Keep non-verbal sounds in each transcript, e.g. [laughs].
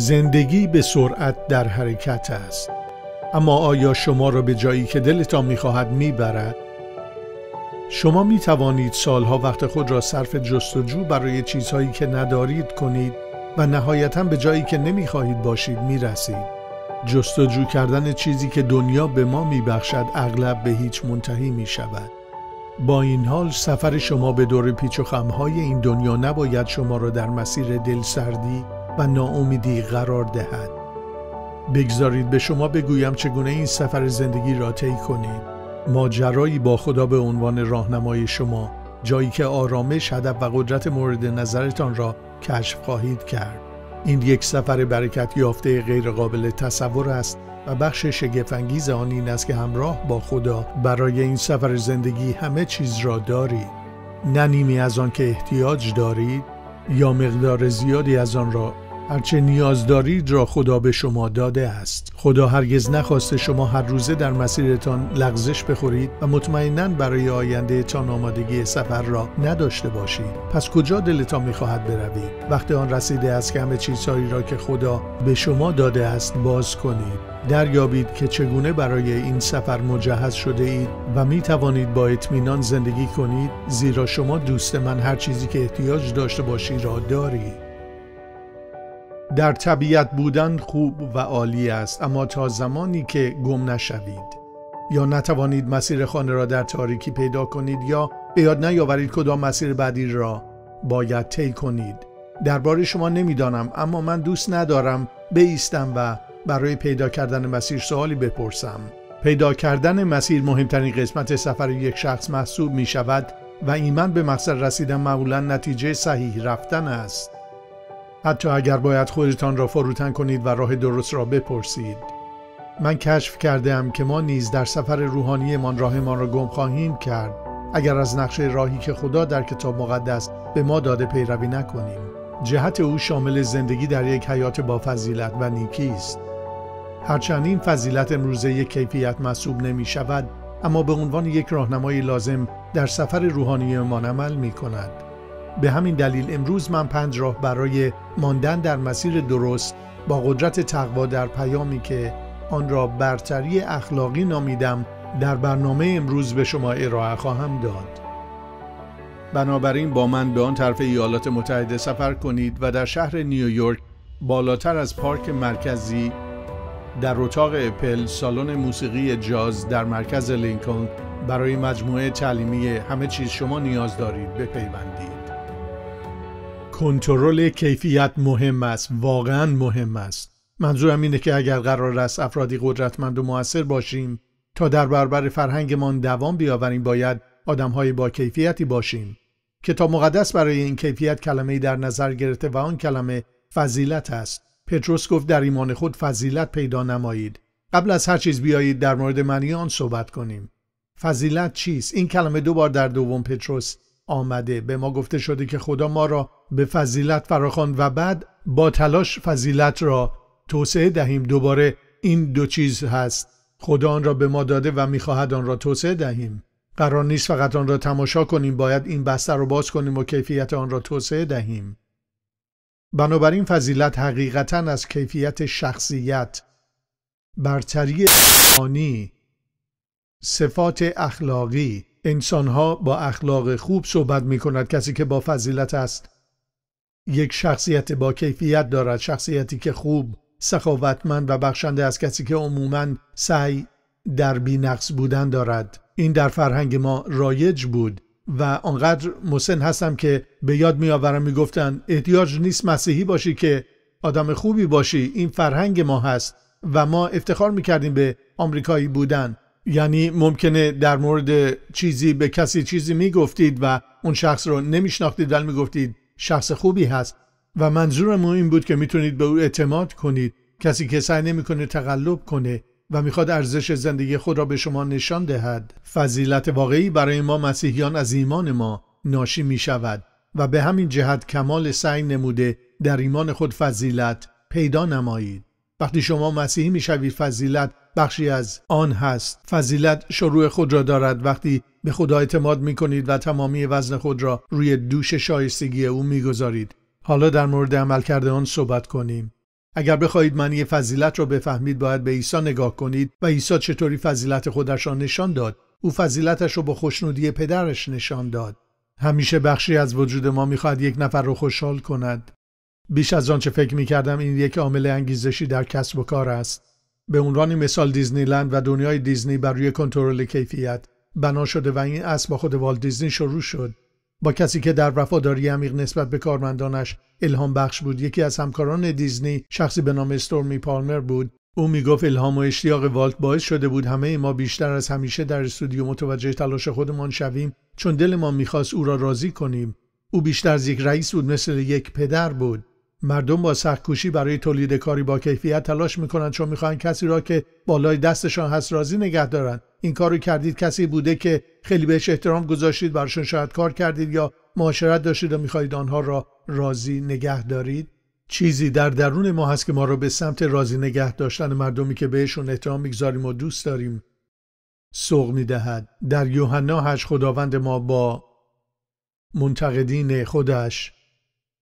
زندگی به سرعت در حرکت است اما آیا شما را به جایی که دلتان میخواهد میبرد شما می توانید سالها وقت خود را صرف جستجو برای چیزهایی که ندارید کنید و نهایتا به جایی که نمیخواهید باشید رسید جستجو کردن چیزی که دنیا به ما میبخشد اغلب به هیچ منتهی می شود. با این حال سفر شما به دور پیچ و خمهای این دنیا نباید شما را در مسیر دلسردی و ناامیدی قرار دهد بگذارید به شما بگویم چگونه این سفر زندگی را طی کنید ماجرایی با خدا به عنوان راهنمای شما جایی که آرامش هدف و قدرت مورد نظرتان را کشف خواهید کرد این یک سفر برکت یافته غیرقابل تصور است و بخش شگفتانگیز آن این است که همراه با خدا برای این سفر زندگی همه چیز را دارید نه نیمی از آن که احتیاج دارید یا مقدار زیادی از آن را هرچه نیاز دارید را خدا به شما داده است خدا هرگز نخواسته شما هر روزه در مسیرتان لغزش بخورید و مطمئنا برای آینده تان آمادگی سفر را نداشته باشید پس کجا دلتان میخواهد بروید وقتی آن رسیده است که همه چیزهایی را که خدا به شما داده است باز کنید دریابید که چگونه برای این سفر مجهز شده اید و می توانید با اطمینان زندگی کنید زیرا شما دوست من هر چیزی که احتیاج داشته باشید را دارید در طبیعت بودن خوب و عالی است اما تا زمانی که گم نشوید یا نتوانید مسیر خانه را در تاریکی پیدا کنید یا به یاد نیاورید کدام مسیر بعدی را باید طی کنید درباره شما نمیدانم اما من دوست ندارم بیستم و برای پیدا کردن مسیر سوالی بپرسم پیدا کردن مسیر مهمترین قسمت سفر یک شخص محسوب می شود و ایمن به مقصد رسیدن معمولا نتیجه صحیح رفتن است حتی اگر باید خودتان را فروتن کنید و راه درست را بپرسید من کشف ام که ما نیز در سفر روحانیمان راهمان را گم خواهیم کرد اگر از نقشه راهی که خدا در کتاب مقدس به ما داده پیروی نکنیم جهت او شامل زندگی در یک حیات با فضیلت و نیکی است هرچند این فضیلت امروزه یک کیفیت محسوب نمی شود اما به عنوان یک راهنمای لازم در سفر روحانی عمل می کند به همین دلیل امروز من پنج راه برای ماندن در مسیر درست با قدرت تقوا در پیامی که آن را برتری اخلاقی نامیدم در برنامه امروز به شما ارائه خواهم داد. بنابراین با من به آن طرف ایالات متحده سفر کنید و در شهر نیویورک بالاتر از پارک مرکزی در اتاق اپل سالن موسیقی جاز در مرکز لینکن برای مجموعه تعلیمی همه چیز شما نیاز دارید به پیوندی. کنترل کیفیت مهم است واقعا مهم است منظورم اینه که اگر قرار است افرادی قدرتمند و موثر باشیم تا در برابر فرهنگمان دوام بیاوریم باید آدمهای با کیفیتی باشیم کتاب مقدس برای این کیفیت کلمه در نظر گرفته و آن کلمه فضیلت است پتروس گفت در ایمان خود فضیلت پیدا نمایید قبل از هر چیز بیایید در مورد معنی آن صحبت کنیم فضیلت چیست این کلمه دو بار در دوم پتروس آمده به ما گفته شده که خدا ما را به فضیلت فراخواند و بعد با تلاش فضیلت را توسعه دهیم دوباره این دو چیز هست خدا آن را به ما داده و میخواهد آن را توسعه دهیم قرار نیست فقط آن را تماشا کنیم باید این بستر را باز کنیم و کیفیت آن را توسعه دهیم بنابراین فضیلت حقیقتا از کیفیت شخصیت برتری انسانی، صفات اخلاقی انسانها با اخلاق خوب صحبت می کند کسی که با فضیلت است یک شخصیت با کیفیت دارد شخصیتی که خوب سخاوتمند و بخشنده از کسی که عموما سعی در بینقص بودن دارد این در فرهنگ ما رایج بود و آنقدر مسن هستم که به یاد میآورم میگفتند احتیاج نیست مسیحی باشی که آدم خوبی باشی این فرهنگ ما هست و ما افتخار میکردیم به آمریکایی بودن یعنی ممکنه در مورد چیزی به کسی چیزی میگفتید و اون شخص رو نمیشناختید ولی میگفتید شخص خوبی هست و منظورم این بود که میتونید به او اعتماد کنید کسی که سعی نمیکنه تقلب کنه و میخواد ارزش زندگی خود را به شما نشان دهد فضیلت واقعی برای ما مسیحیان از ایمان ما ناشی می شود و به همین جهت کمال سعی نموده در ایمان خود فضیلت پیدا نمایید وقتی شما مسیحی میشوید فضیلت بخشی از آن هست فضیلت شروع خود را دارد وقتی به خدا اعتماد می کنید و تمامی وزن خود را روی دوش شایستگی او میگذارید حالا در مورد عملکرد آن صحبت کنیم اگر بخواهید معنی فضیلت را بفهمید باید به عیسی نگاه کنید و عیسی چطوری فضیلت خودش را نشان داد او فضیلتش را با خوشنودی پدرش نشان داد همیشه بخشی از وجود ما میخواهد یک نفر را خوشحال کند بیش از آنچه فکر میکردم این یک عامل انگیزشی در کسب و کار است به عنوان مثال دیزنی لند و دنیای دیزنی بر روی کنترل کیفیت بنا شده و این اسب با خود والت دیزنی شروع شد با کسی که در وفاداری عمیق نسبت به کارمندانش الهام بخش بود یکی از همکاران دیزنی شخصی به نام استورمی پالمر بود او میگفت الهام و اشتیاق والت باعث شده بود همه ما بیشتر از همیشه در استودیو متوجه تلاش خودمان شویم چون دل ما میخواست او را راضی کنیم او بیشتر از یک رئیس بود مثل یک پدر بود مردم با سختکوشی برای تولید کاری با کیفیت تلاش میکنند چون میخواهند کسی را که بالای دستشان هست راضی نگه دارند این کار رو کردید کسی بوده که خیلی بهش احترام گذاشتید براشون شاید کار کردید یا معاشرت داشتید و میخواهید آنها را راضی نگه دارید چیزی در درون ما هست که ما را به سمت راضی نگه داشتن مردمی که بهشون احترام میگذاریم و دوست داریم سوق میدهد در یوحنا هش خداوند ما با منتقدین خودش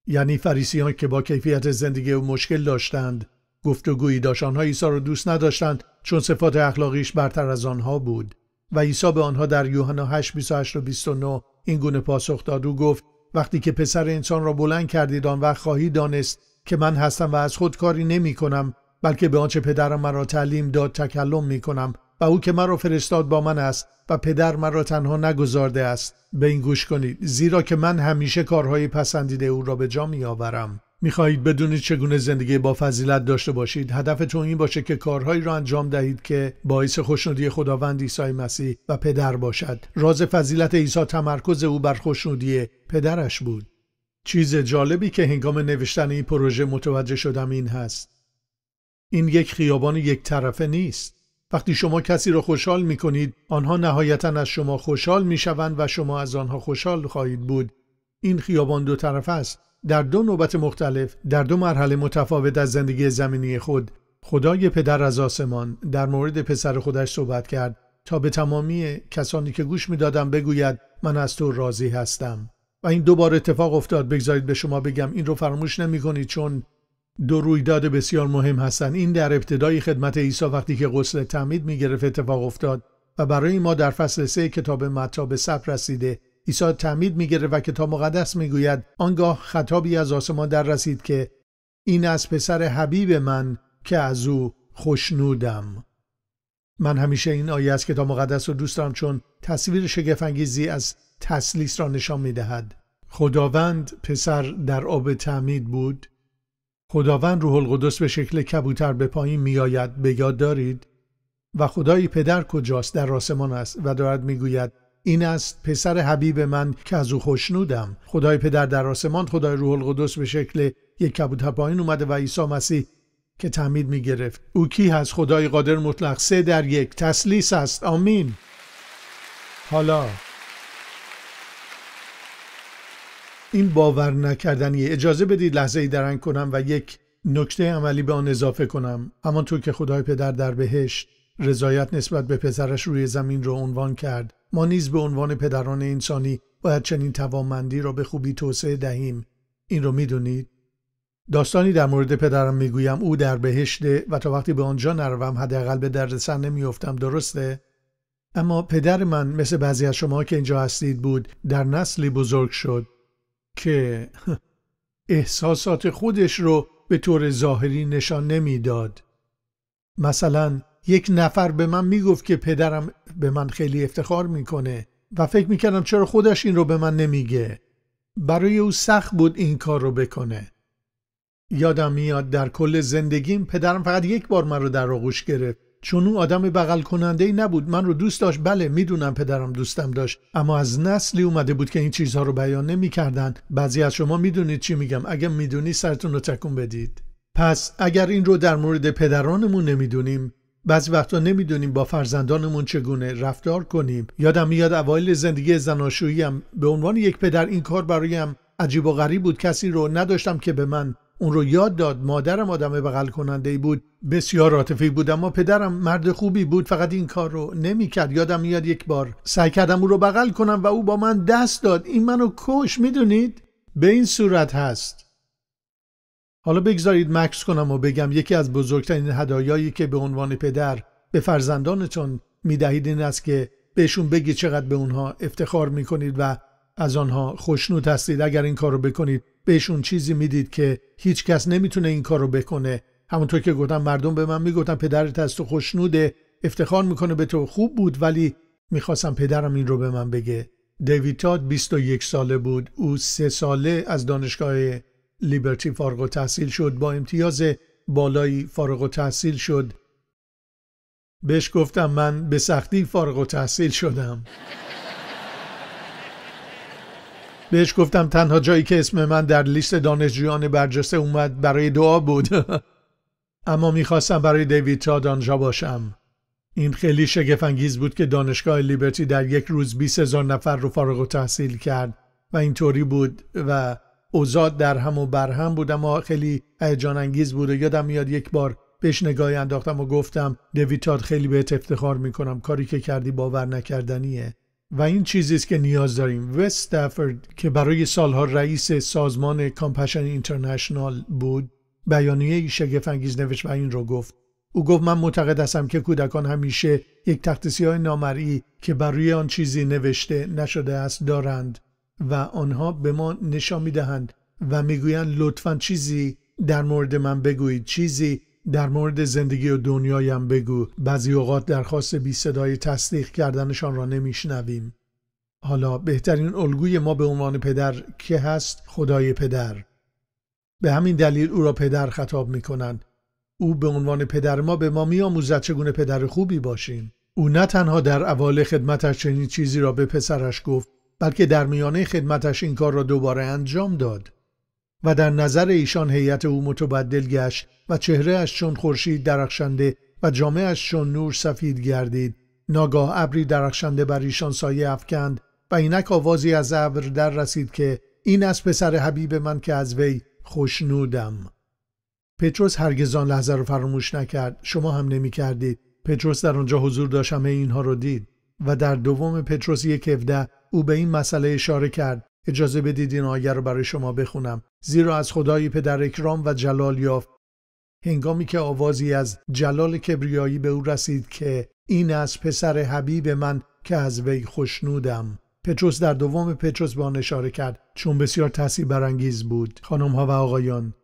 یعنی فریسیان که با کیفیت زندگی او مشکل داشتند گفتگویی داشت آنها عیسی را دوست نداشتند چون صفات اخلاقیش برتر از آنها بود و عیسی به آنها در یوحنا 8 28 و 29 این گونه پاسخ داد و گفت وقتی که پسر انسان را بلند کردید آن وقت خواهی دانست که من هستم و از خود کاری نمی کنم بلکه به آنچه پدرم مرا تعلیم داد تکلم می کنم و او که مرا فرستاد با من است و پدر مرا تنها نگذارده است به این گوش کنید زیرا که من همیشه کارهای پسندیده او را به جا می آورم میخواهید بدونید چگونه زندگی با فضیلت داشته باشید هدف تو این باشه که کارهایی را انجام دهید که باعث خوشنودی خداوند عیسی مسیح و پدر باشد راز فضیلت عیسی تمرکز او بر خوشنودی پدرش بود چیز جالبی که هنگام نوشتن این پروژه متوجه شدم این هست این یک خیابان یک طرفه نیست وقتی شما کسی را خوشحال می کنید آنها نهایتا از شما خوشحال می شوند و شما از آنها خوشحال خواهید بود این خیابان دو طرف است در دو نوبت مختلف در دو مرحله متفاوت از زندگی زمینی خود خدای پدر از آسمان در مورد پسر خودش صحبت کرد تا به تمامی کسانی که گوش میدادم بگوید من از تو راضی هستم و این دوبار اتفاق افتاد بگذارید به شما بگم این رو فراموش نمی چون دو رویداد بسیار مهم هستند این در ابتدای خدمت عیسی وقتی که غسل تعمید میگرفت اتفاق افتاد و برای ما در فصل سه کتاب متا به سب رسیده عیسی تعمید میگیره و کتاب مقدس میگوید آنگاه خطابی از آسمان در رسید که این از پسر حبیب من که از او خوشنودم من همیشه این آیه از کتاب مقدس رو دوست دارم چون تصویر شگفنگیزی از تسلیس را نشان میدهد خداوند پسر در آب تعمید بود خداوند روح القدس به شکل کبوتر به پایین میآید به یاد دارید و خدای پدر کجاست در آسمان است و دارد میگوید این است پسر حبیب من که از او خوشنودم خدای پدر در آسمان خدای روح القدس به شکل یک کبوتر پایین اومده و عیسی مسیح که تعمید می گرفت او کی هست خدای قادر مطلق سه در یک تسلیس است آمین حالا این باور نکردنیه اجازه بدید لحظه ای درنگ کنم و یک نکته عملی به آن اضافه کنم همانطور که خدای پدر در بهشت رضایت نسبت به پسرش روی زمین را رو عنوان کرد ما نیز به عنوان پدران انسانی باید چنین توانمندی را به خوبی توسعه دهیم این رو میدونید داستانی در مورد پدرم میگویم او در بهشته و تا وقتی به آنجا نروم حداقل به دردسر نمیافتم درسته اما پدر من مثل بعضی از شما که اینجا هستید بود در نسلی بزرگ شد که احساسات خودش رو به طور ظاهری نشان نمیداد. مثلا یک نفر به من میگفت که پدرم به من خیلی افتخار میکنه و فکر میکردم چرا خودش این رو به من نمیگه. برای او سخت بود این کار رو بکنه. یادم میاد در کل زندگیم پدرم فقط یک بار من رو در آغوش گرفت چون او آدم بغل کننده ای نبود من رو دوست داشت بله میدونم پدرم دوستم داشت اما از نسلی اومده بود که این چیزها رو بیان نمیکردند بعضی از شما میدونید چی میگم اگه میدونی سرتون رو تکون بدید پس اگر این رو در مورد پدرانمون نمیدونیم بعضی وقتا نمیدونیم با فرزندانمون چگونه رفتار کنیم یادم میاد اوایل زندگی زناشوییم به عنوان یک پدر این کار برایم عجیب و غریب بود کسی رو نداشتم که به من اون رو یاد داد مادرم آدم بغل کننده ای بود بسیار عاطفی بود اما پدرم مرد خوبی بود فقط این کار رو کرد یادم میاد یک بار سعی کردم او رو بغل کنم و او با من دست داد این منو کش میدونید به این صورت هست حالا بگذارید مکس کنم و بگم یکی از بزرگترین هدایایی که به عنوان پدر به فرزندانتون میدهید این است که بهشون بگید چقدر به اونها افتخار میکنید و از آنها خوشنود هستید اگر این کار رو بکنید بهشون چیزی میدید که هیچکس نمیتونه این کار رو بکنه همونطور که گفتم مردم به من میگفتن پدرت از تو خوشنوده افتخار میکنه به تو خوب بود ولی میخواستم پدرم این رو به من بگه دیوید تاد 21 ساله بود او سه ساله از دانشگاه لیبرتی فارغ تحصیل شد با امتیاز بالایی فارغ و تحصیل شد بهش گفتم من به سختی فارغ تحصیل شدم بهش گفتم تنها جایی که اسم من در لیست دانشجویان برجسته اومد برای دعا بود [laughs] اما میخواستم برای دیوید تاد آنجا باشم این خیلی شگفنگیز بود که دانشگاه لیبرتی در یک روز 20 هزار نفر رو فارغ و تحصیل کرد و اینطوری بود و اوزاد در هم و بر هم بود اما خیلی هیجان انگیز بود و یادم میاد یک بار بهش نگاهی انداختم و گفتم دیوید تاد خیلی بهت افتخار میکنم کاری که کردی باور نکردنیه و این چیزی است که نیاز داریم وست که برای سالها رئیس سازمان کامپشن اینترنشنال بود بیانیه شگفتانگیز نوشت و این را گفت او گفت من معتقد هستم که کودکان همیشه یک تخت سیاه نامرئی که بر روی آن چیزی نوشته نشده است دارند و آنها به ما نشان میدهند و میگویند لطفا چیزی در مورد من بگویید چیزی در مورد زندگی و دنیایم بگو بعضی اوقات درخواست بی صدای تصدیق کردنشان را نمیشنویم حالا بهترین الگوی ما به عنوان پدر که هست خدای پدر به همین دلیل او را پدر خطاب می کنند او به عنوان پدر ما به ما آموزد چگونه پدر خوبی باشیم او نه تنها در اوال خدمتش چنین چیزی را به پسرش گفت بلکه در میانه خدمتش این کار را دوباره انجام داد و در نظر ایشان هیئت او متبدل گشت و چهره اش چون خورشید درخشنده و جامعه اش چون نور سفید گردید ناگاه ابری درخشنده بر ایشان سایه افکند و اینک آوازی از ابر در رسید که این از پسر حبیب من که از وی خوشنودم پتروس هرگز آن لحظه رو فراموش نکرد شما هم نمی کردید پتروس در آنجا حضور داشت همه اینها رو دید و در دوم پتروس یک او به این مسئله اشاره کرد اجازه بدید این آیه رو برای شما بخونم زیرا از خدای پدر اکرام و جلال یافت هنگامی که آوازی از جلال کبریایی به او رسید که این از پسر حبیب من که از وی خوشنودم پتروس در دوم پتروس با آن اشاره کرد چون بسیار تاثیر برانگیز بود خانم ها و آقایان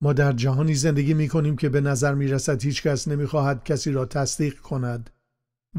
ما در جهانی زندگی می کنیم که به نظر می رسد هیچ کس نمی خواهد کسی را تصدیق کند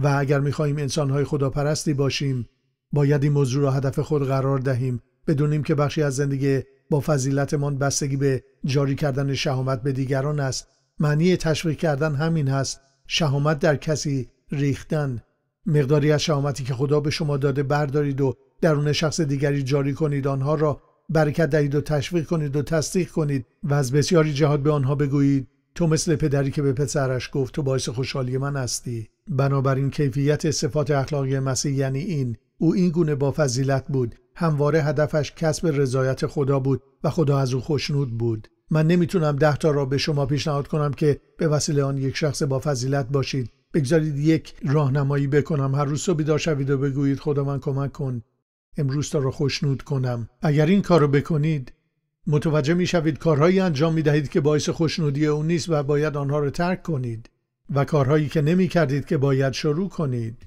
و اگر می خواهیم انسان های خداپرستی باشیم باید این موضوع را هدف خود قرار دهیم بدونیم که بخشی از زندگی با فضیلتمان بستگی به جاری کردن شهامت به دیگران است معنی تشویق کردن همین هست شهامت در کسی ریختن مقداری از شهامتی که خدا به شما داده بردارید و درون شخص دیگری جاری کنید آنها را برکت دهید و تشویق کنید و تصدیق کنید و از بسیاری جهات به آنها بگویید تو مثل پدری که به پسرش گفت تو باعث خوشحالی من هستی بنابراین کیفیت صفات اخلاقی مسیح یعنی این او این گونه با فضیلت بود همواره هدفش کسب رضایت خدا بود و خدا از او خوشنود بود من نمیتونم ده تا را به شما پیشنهاد کنم که به وسیله آن یک شخص با فضیلت باشید بگذارید یک راهنمایی بکنم هر روز صبح شوید و بگویید خدا من کمک کن امروز تا را خوشنود کنم اگر این کار را بکنید متوجه میشوید کارهایی انجام میدهید که باعث خوشنودی او نیست و باید آنها را ترک کنید و کارهایی که نمی کردید که باید شروع کنید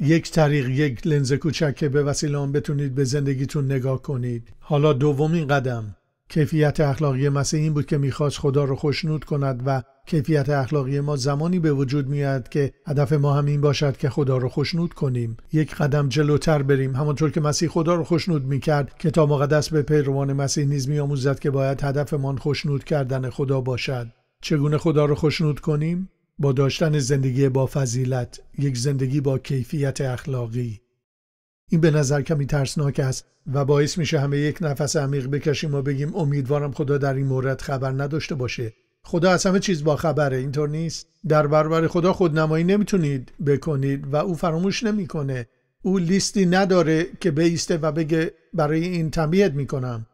یک طریق یک لنز کوچک که به وسیله آن بتونید به زندگیتون نگاه کنید حالا دومین قدم کیفیت اخلاقی مسیح این بود که میخواست خدا رو خوشنود کند و کیفیت اخلاقی ما زمانی به وجود میاد که هدف ما هم این باشد که خدا رو خوشنود کنیم یک قدم جلوتر بریم همانطور که مسیح خدا رو خوشنود میکرد کتاب مقدس به پیروان مسیح نیز میآموزد که باید هدفمان خوشنود کردن خدا باشد چگونه خدا رو خوشنود کنیم با داشتن زندگی با فضیلت یک زندگی با کیفیت اخلاقی این به نظر کمی ترسناک است و باعث میشه همه یک نفس عمیق بکشیم و بگیم امیدوارم خدا در این مورد خبر نداشته باشه خدا از همه چیز با خبره اینطور نیست در برابر خدا خودنمایی نمیتونید بکنید و او فراموش نمیکنه او لیستی نداره که بیسته و بگه برای این تنبیهت میکنم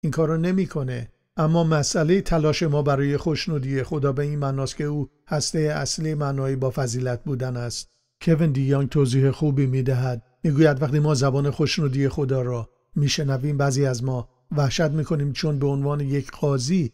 این کارو نمیکنه اما مسئله تلاش ما برای خوشنودی خدا به این معناست که او هسته اصلی معنایی با فضیلت بودن است کوین دیانگ توضیح خوبی میدهد میگوید وقتی ما زبان خوشنودی خدا را میشنویم بعضی از ما وحشت میکنیم چون به عنوان یک قاضی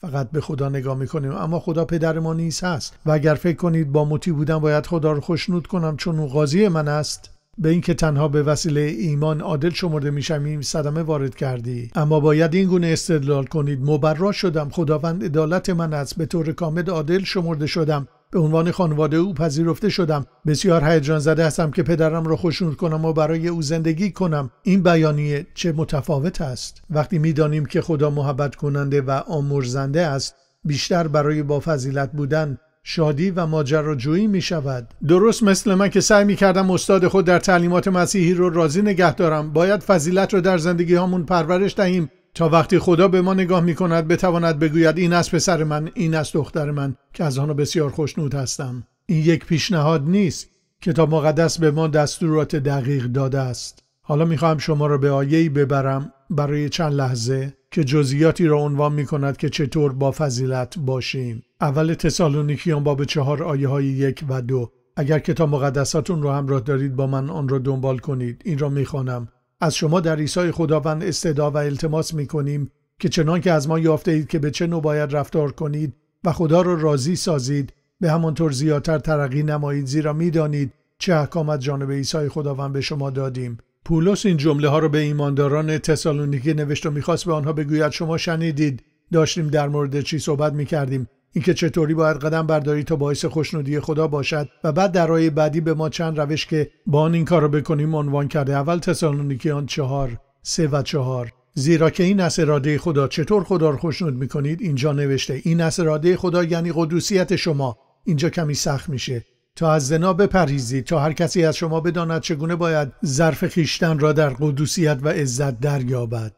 فقط به خدا نگاه میکنیم اما خدا پدر ما نیست هست و اگر فکر کنید با مطیع بودن باید خدا را خوشنود کنم چون او قاضی من است به اینکه تنها به وسیله ایمان عادل شمرده میشویم صدمه وارد کردی اما باید این گونه استدلال کنید مبرا شدم خداوند عدالت من است به طور کامل عادل شمرده شدم به عنوان خانواده او پذیرفته شدم بسیار هیجان زده هستم که پدرم را خشنود کنم و برای او زندگی کنم این بیانیه چه متفاوت است وقتی میدانیم که خدا محبت کننده و آمرزنده است بیشتر برای با فضیلت بودن شادی و ماجراجویی می شود درست مثل من که سعی می کردم استاد خود در تعلیمات مسیحی رو راضی نگه دارم باید فضیلت رو در زندگی هامون پرورش دهیم تا وقتی خدا به ما نگاه می کند بتواند بگوید این است پسر من این است دختر من که از آنها بسیار خوشنود هستم این یک پیشنهاد نیست کتاب مقدس به ما دستورات دقیق داده است حالا خواهم شما را به آیه ببرم برای چند لحظه که جزئیاتی را عنوان می کند که چطور با فضیلت باشیم. اول تسالونیکیان باب چهار آیه های یک و دو اگر کتاب مقدساتون رو همراه دارید با من آن را دنبال کنید این را میخوانم از شما در عیسی خداوند استدا و التماس میکنیم که چنان که از ما یافته اید که به چه نوع باید رفتار کنید و خدا را راضی سازید به همانطور زیادتر ترقی نمایید زیرا میدانید چه احکام از جانب عیسی خداوند به شما دادیم پولس این جمله ها رو به ایمانداران تسالونیکی نوشت و میخواست به آنها بگوید شما شنیدید داشتیم در مورد چی صحبت میکردیم اینکه چطوری باید قدم برداری تا باعث خوشنودی خدا باشد و بعد در آیه بعدی به ما چند روش که با آن این کار را بکنیم عنوان کرده اول تسالونیکیان چهار سه و چهار زیرا که این از اراده خدا چطور خدا رو خوشنود میکنید اینجا نوشته این از اراده خدا یعنی قدوسیت شما اینجا کمی سخت میشه تا از زنا بپرهیزید تا هر کسی از شما بداند چگونه باید ظرف خیشتن را در قدوسیت و عزت دریابد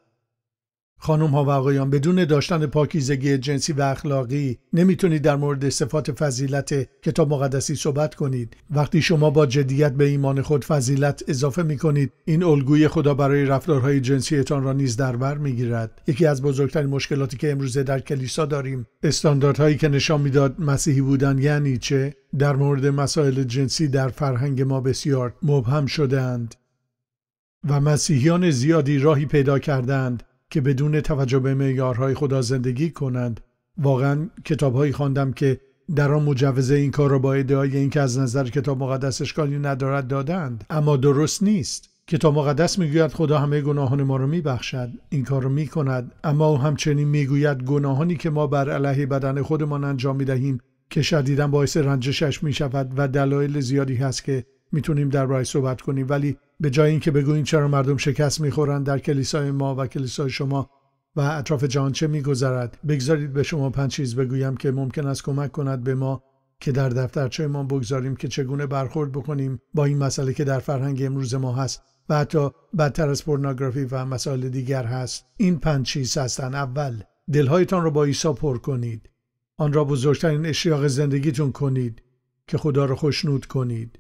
خانم ها و آقایان بدون داشتن پاکیزگی جنسی و اخلاقی نمیتونید در مورد صفات فضیلت کتاب مقدسی صحبت کنید وقتی شما با جدیت به ایمان خود فضیلت اضافه میکنید این الگوی خدا برای رفتارهای جنسیتان را نیز در بر میگیرد یکی از بزرگترین مشکلاتی که امروزه در کلیسا داریم استانداردهایی که نشان میداد مسیحی بودن یعنی چه در مورد مسائل جنسی در فرهنگ ما بسیار مبهم شدهاند و مسیحیان زیادی راهی پیدا کردند که بدون توجه به معیارهای خدا زندگی کنند واقعا کتابهایی خواندم که در آن مجوز این کار را با ادعای اینکه از نظر کتاب مقدس اشکالی ندارد دادند اما درست نیست کتاب مقدس میگوید خدا همه گناهان ما را میبخشد این کار را میکند اما او همچنین میگوید گناهانی که ما بر علیه بدن خودمان انجام میدهیم که شدیدا باعث رنجشش میشود و دلایل زیادی هست که میتونیم رای صحبت کنیم ولی به جای اینکه بگوییم چرا مردم شکست میخورند در کلیسای ما و کلیسای شما و اطراف جهان چه میگذرد بگذارید به شما پنج چیز بگویم که ممکن است کمک کند به ما که در دفترچه ما بگذاریم که چگونه برخورد بکنیم با این مسئله که در فرهنگ امروز ما هست و حتی بدتر از پورنوگرافی و مسائل دیگر هست این پنج چیز هستند اول دلهایتان را با عیسی پر کنید آن را بزرگترین اشتیاق زندگیتون کنید که خدا را خشنود کنید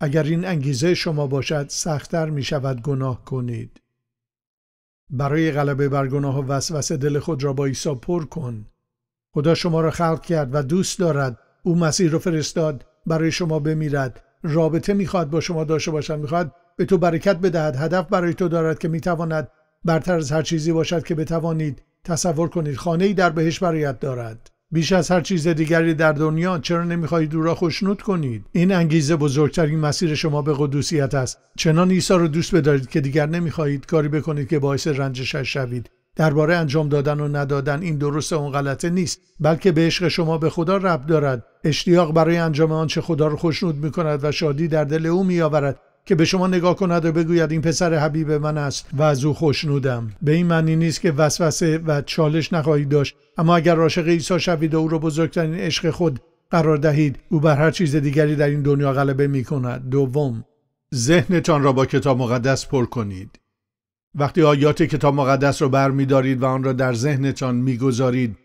اگر این انگیزه شما باشد سختتر می شود گناه کنید. برای غلبه بر گناه و وسوسه دل خود را با عیسی پر کن. خدا شما را خلق کرد و دوست دارد. او مسیر را فرستاد برای شما بمیرد. رابطه میخواهد با شما داشته باشد. میخواهد به تو برکت بدهد. هدف برای تو دارد که میتواند برتر از هر چیزی باشد که بتوانید تصور کنید. خانه ای در بهش برایت دارد. بیش از هر چیز دیگری در دنیا چرا نمیخواهید او را خوشنود کنید این انگیزه بزرگترین مسیر شما به قدوسیت است چنان عیسی را دوست بدارید که دیگر نمیخواهید کاری بکنید که باعث رنجشش شوید درباره انجام دادن و ندادن این درست اون غلطه نیست بلکه به عشق شما به خدا رب دارد اشتیاق برای انجام آنچه خدا را خوشنود میکند و شادی در دل او میآورد که به شما نگاه کند و بگوید این پسر حبیب من است و از او خوشنودم به این معنی نیست که وسوسه و چالش نخواهید داشت اما اگر عاشق عیسی شوید و او را بزرگترین عشق خود قرار دهید او بر هر چیز دیگری در این دنیا غلبه می کند دوم ذهنتان را با کتاب مقدس پر کنید وقتی آیات کتاب مقدس را برمیدارید و آن را در ذهنتان میگذارید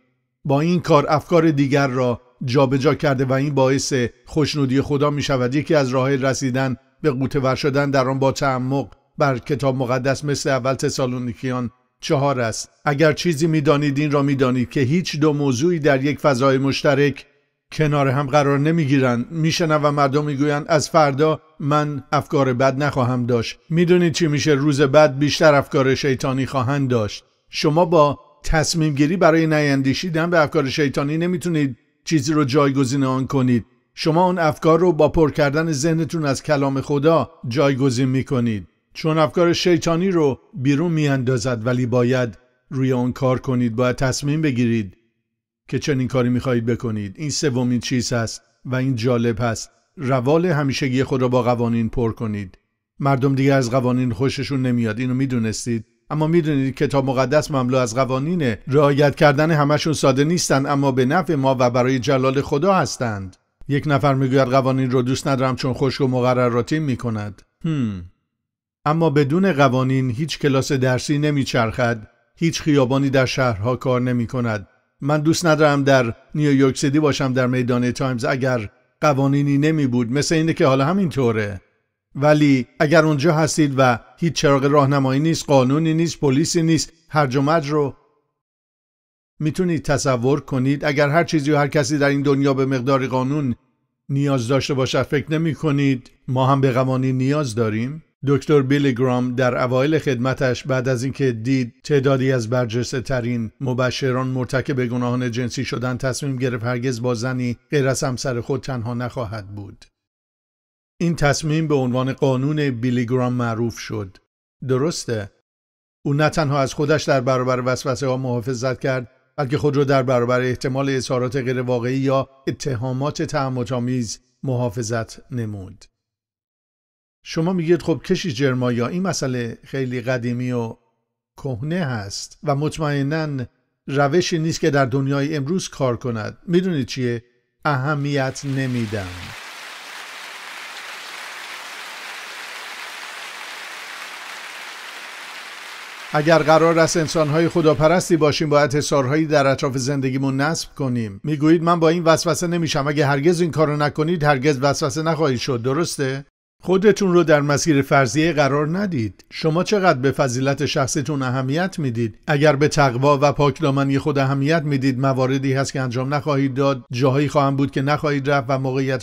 با این کار افکار دیگر را جابجا کرده و این باعث خوشنودی خدا می شود یکی از راه رسیدن به قوطه ور شدن در آن با تعمق بر کتاب مقدس مثل اول تسالونیکیان چهار است اگر چیزی میدانید این را میدانید که هیچ دو موضوعی در یک فضای مشترک کنار هم قرار نمیگیرند میشنم و مردم میگویند از فردا من افکار بد نخواهم داشت میدونید چی میشه روز بعد بیشتر افکار شیطانی خواهند داشت شما با تصمیم گیری برای نیندیشیدن به افکار شیطانی نمیتونید چیزی رو جایگزین آن کنید شما اون افکار رو با پر کردن ذهنتون از کلام خدا جایگزین می کنید چون افکار شیطانی رو بیرون میاندازد ولی باید روی آن کار کنید باید تصمیم بگیرید که چنین کاری می بکنید این سومین چیز هست و این جالب هست روال همیشگی خود را با قوانین پر کنید مردم دیگه از قوانین خوششون نمیاد اینو میدونستید اما میدونید کتاب مقدس مملو از قوانینه رعایت کردن همشون ساده نیستند اما به نفع ما و برای جلال خدا هستند یک نفر میگوید قوانین را دوست ندارم چون خشک و مقرراتی می هم. اما بدون قوانین هیچ کلاس درسی نمیچرخد، هیچ خیابانی در شهرها کار نمی کند. من دوست ندارم در نیویورک باشم در میدان تایمز اگر قوانینی نمی بود مثل اینه که حالا همینطوره. ولی اگر اونجا هستید و هیچ چراغ راهنمایی نیست، قانونی نیست، پلیسی نیست، هرج و رو میتونید تصور کنید اگر هر چیزی و هر کسی در این دنیا به مقدار قانون نیاز داشته باشد فکر نمی کنید ما هم به قوانین نیاز داریم؟ دکتر بیلیگرام در اوایل خدمتش بعد از اینکه دید تعدادی از برجسته ترین مبشران مرتکب گناهان جنسی شدن تصمیم گرفت هرگز با زنی غیر از همسر خود تنها نخواهد بود. این تصمیم به عنوان قانون بیلیگرام معروف شد. درسته؟ او نه تنها از خودش در برابر وسوسه ها محافظت کرد بلکه خود را در برابر احتمال اظهارات واقعی یا اتهامات تعمدآمیز محافظت نمود شما میگید خب کشی جرما یا این مسئله خیلی قدیمی و کهنه هست و مطمئنا روشی نیست که در دنیای امروز کار کند میدونید چیه اهمیت نمیدم اگر قرار است انسانهای خداپرستی باشیم باید حسارهایی در اطراف زندگیمون نصب کنیم میگویید من با این وسوسه نمیشم اگه هرگز این کارو نکنید هرگز وسوسه نخواهید شد درسته خودتون رو در مسیر فرضیه قرار ندید شما چقدر به فضیلت شخصتون اهمیت میدید اگر به تقوا و پاکدامنی خود اهمیت میدید مواردی هست که انجام نخواهید داد جاهایی خواهم بود که نخواهید رفت و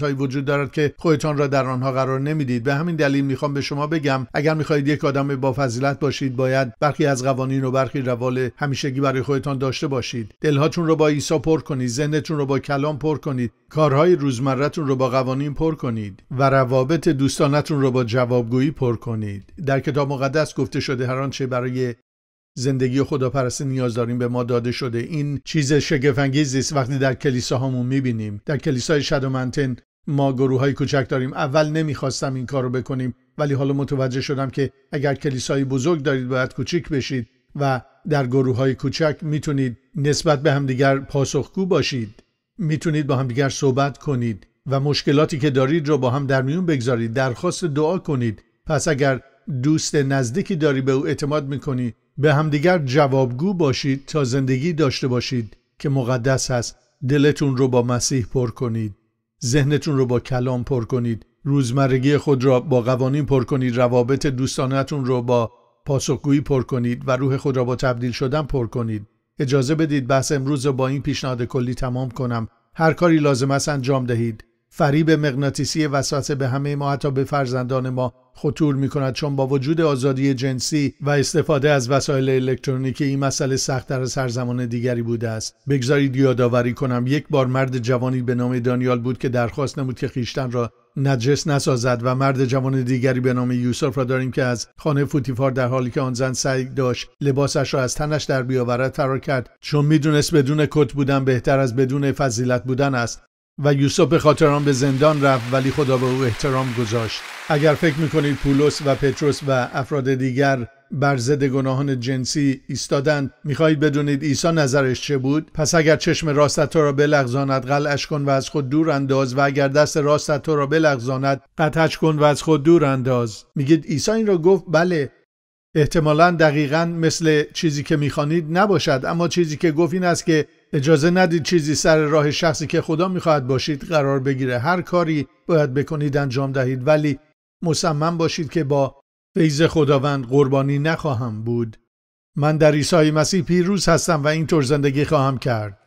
هایی وجود دارد که خودتان را در آنها قرار نمیدید به همین دلیل میخوام به شما بگم اگر میخواهید یک آدم با فضیلت باشید باید برخی از قوانین و برخی روال همیشگی برای خودتان داشته باشید دلهاتون رو با عیسی پر کنید ذهنتون رو با کلام پر کنید کارهای روزمرهتون رو با قوانین پر کنید و روابط دوستان رسانتون رو با جوابگویی پر کنید در کتاب مقدس گفته شده هر چه برای زندگی خداپرستی نیاز داریم به ما داده شده این چیز شگفتانگیزی است وقتی در کلیساهامون میبینیم در کلیسای شدومنتن ما گروه های کوچک داریم اول نمیخواستم این کار رو بکنیم ولی حالا متوجه شدم که اگر کلیسای بزرگ دارید باید کوچیک بشید و در گروه های کوچک میتونید نسبت به همدیگر پاسخگو باشید میتونید با همدیگر صحبت کنید و مشکلاتی که دارید رو با هم در میون بگذارید درخواست دعا کنید پس اگر دوست نزدیکی داری به او اعتماد میکنی به همدیگر جوابگو باشید تا زندگی داشته باشید که مقدس هست دلتون رو با مسیح پر کنید ذهنتون رو با کلام پر کنید روزمرگی خود را با قوانین پر کنید روابط دوستانتون رو با پاسخگویی پر کنید و روح خود را با تبدیل شدن پر کنید اجازه بدید بحث امروز رو با این پیشنهاد کلی تمام کنم هر کاری لازم است انجام دهید فریب مغناطیسی وسوسه به همه ما حتی به فرزندان ما خطور می کند چون با وجود آزادی جنسی و استفاده از وسایل الکترونیکی این مسئله سختتر از هر زمان دیگری بوده است بگذارید یادآوری کنم یک بار مرد جوانی به نام دانیال بود که درخواست نمود که خیشتن را نجس نسازد و مرد جوان دیگری به نام یوسف را داریم که از خانه فوتیفار در حالی که آن زن سعی داشت لباسش را از تنش در بیاورد فرار کرد چون میدونست بدون کت بودن بهتر از بدون فضیلت بودن است و یوسف به خاطر آن به زندان رفت ولی خدا به او احترام گذاشت اگر فکر میکنید پولس و پتروس و افراد دیگر بر ضد گناهان جنسی ایستادند میخواهید بدونید عیسی نظرش چه بود پس اگر چشم راست تو را بلغزاند قلعش کن و از خود دور انداز و اگر دست راست تو را بلغزاند قطعش کن و از خود دور انداز میگید عیسی این را گفت بله احتمالا دقیقا مثل چیزی که میخوانید نباشد اما چیزی که گفت این است که اجازه ندید چیزی سر راه شخصی که خدا میخواهد باشید قرار بگیره هر کاری باید بکنید انجام دهید ولی مصمم باشید که با فیض خداوند قربانی نخواهم بود من در عیسی مسیح پیروز هستم و اینطور زندگی خواهم کرد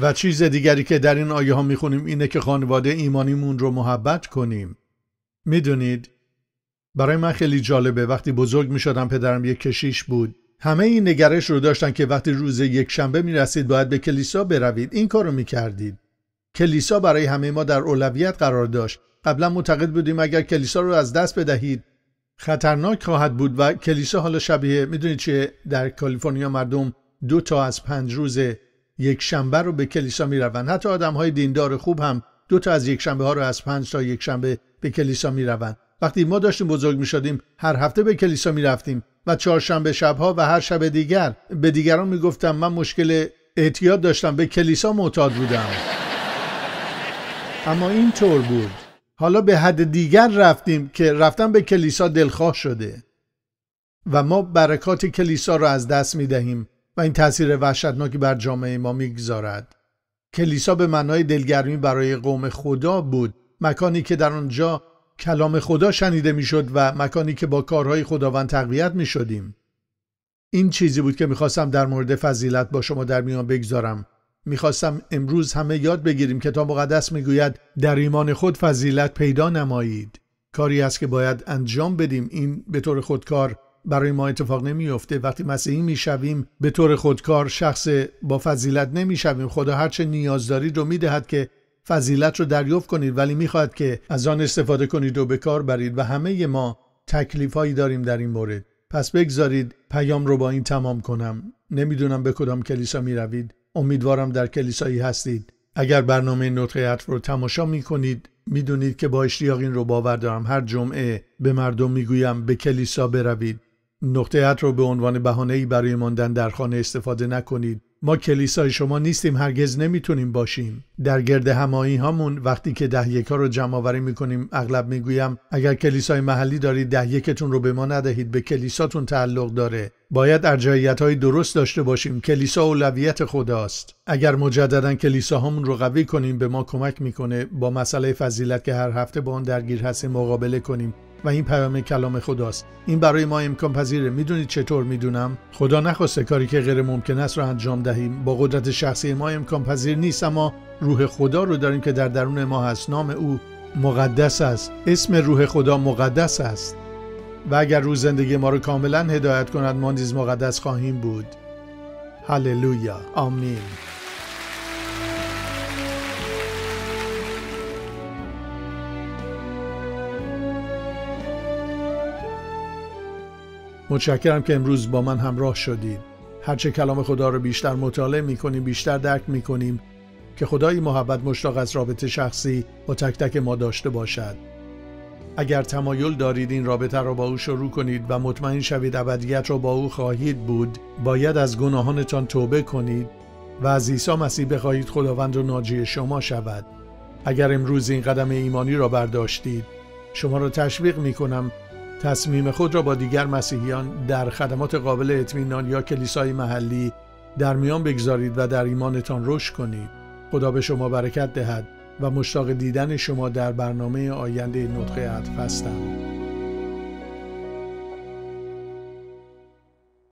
و چیز دیگری که در این آیه ها میخونیم اینه که خانواده ایمانیمون رو محبت کنیم میدونید برای من خیلی جالبه وقتی بزرگ می شدم پدرم یک کشیش بود همه این نگرش رو داشتن که وقتی روز یک شنبه می رسید باید به کلیسا بروید این کارو می کردید کلیسا برای همه ما در اولویت قرار داشت قبلا معتقد بودیم اگر کلیسا رو از دست بدهید خطرناک خواهد بود و کلیسا حالا شبیه میدونید چه در کالیفرنیا مردم دو تا از پنج روز یک شنبه رو به کلیسا میروند حتی آدم های دیندار خوب هم دو تا از یک شنبه ها رو از پنج تا یک شنبه به کلیسا میروند وقتی ما داشتیم بزرگ می شدیم هر هفته به کلیسا می رفتیم و چهارشنبه شبها و هر شب دیگر به دیگران می گفتم من مشکل اعتیاد داشتم به کلیسا معتاد بودم اما این طور بود حالا به حد دیگر رفتیم که رفتن به کلیسا دلخواه شده و ما برکات کلیسا را از دست می دهیم و این تاثیر وحشتناکی بر جامعه ما میگذارد کلیسا به معنای دلگرمی برای قوم خدا بود مکانی که در آنجا کلام خدا شنیده میشد و مکانی که با کارهای خداوند تقویت می شدیم. این چیزی بود که میخواستم در مورد فضیلت با شما در میان بگذارم. میخواستم امروز همه یاد بگیریم کتاب مقدس میگوید در ایمان خود فضیلت پیدا نمایید. کاری است که باید انجام بدیم این به طور خودکار برای ما اتفاق نمیافته وقتی مسیحی میشویم به طور خودکار شخص با فضیلت نمیشویم خدا هرچه نیاز دارید رو میدهد که فضیلت رو دریافت کنید ولی میخواهد که از آن استفاده کنید و به کار برید و همه ما تکلیف هایی داریم در این مورد پس بگذارید پیام رو با این تمام کنم نمیدونم به کدام کلیسا می روید امیدوارم در کلیسایی هستید اگر برنامه نطقه رو تماشا می کنید میدونید که با اشتیاق این رو باور دارم هر جمعه به مردم میگویم به کلیسا بروید نقطه رو به عنوان بهانه‌ای برای ماندن در خانه استفاده نکنید ما کلیسای شما نیستیم هرگز نمیتونیم باشیم در گرد همایی هامون وقتی که ده یکا رو جمع آوری میکنیم اغلب میگویم اگر کلیسای محلی دارید ده یکتون رو به ما ندهید به کلیساتون تعلق داره باید ارجعیت های درست داشته باشیم کلیسا اولویت خداست اگر مجددا کلیساهامون رو قوی کنیم به ما کمک میکنه با مسئله فضیلت که هر هفته با آن درگیر هستیم مقابله کنیم و این پیام کلام خداست این برای ما امکان پذیره میدونید چطور میدونم خدا نخواسته کاری که غیر ممکن است را انجام دهیم با قدرت شخصی ما امکان پذیر نیست اما روح خدا رو داریم که در درون ما هست نام او مقدس است اسم روح خدا مقدس است و اگر روز زندگی ما رو کاملا هدایت کند ما نیز مقدس خواهیم بود هللویا آمین متشکرم که امروز با من همراه شدید هرچه کلام خدا رو بیشتر مطالعه میکنیم بیشتر درک میکنیم که خدای محبت مشتاق از رابطه شخصی با تک تک ما داشته باشد اگر تمایل دارید این رابطه را با او شروع کنید و مطمئن شوید ابدیت را با او خواهید بود باید از گناهانتان توبه کنید و از عیسی مسیح بخواهید خداوند و ناجی شما شود اگر امروز این قدم ایمانی را برداشتید شما را تشویق می تصمیم خود را با دیگر مسیحیان در خدمات قابل اطمینان یا کلیسای محلی در میان بگذارید و در ایمانتان رشد کنید خدا به شما برکت دهد و مشتاق دیدن شما در برنامه آینده نطقه هستم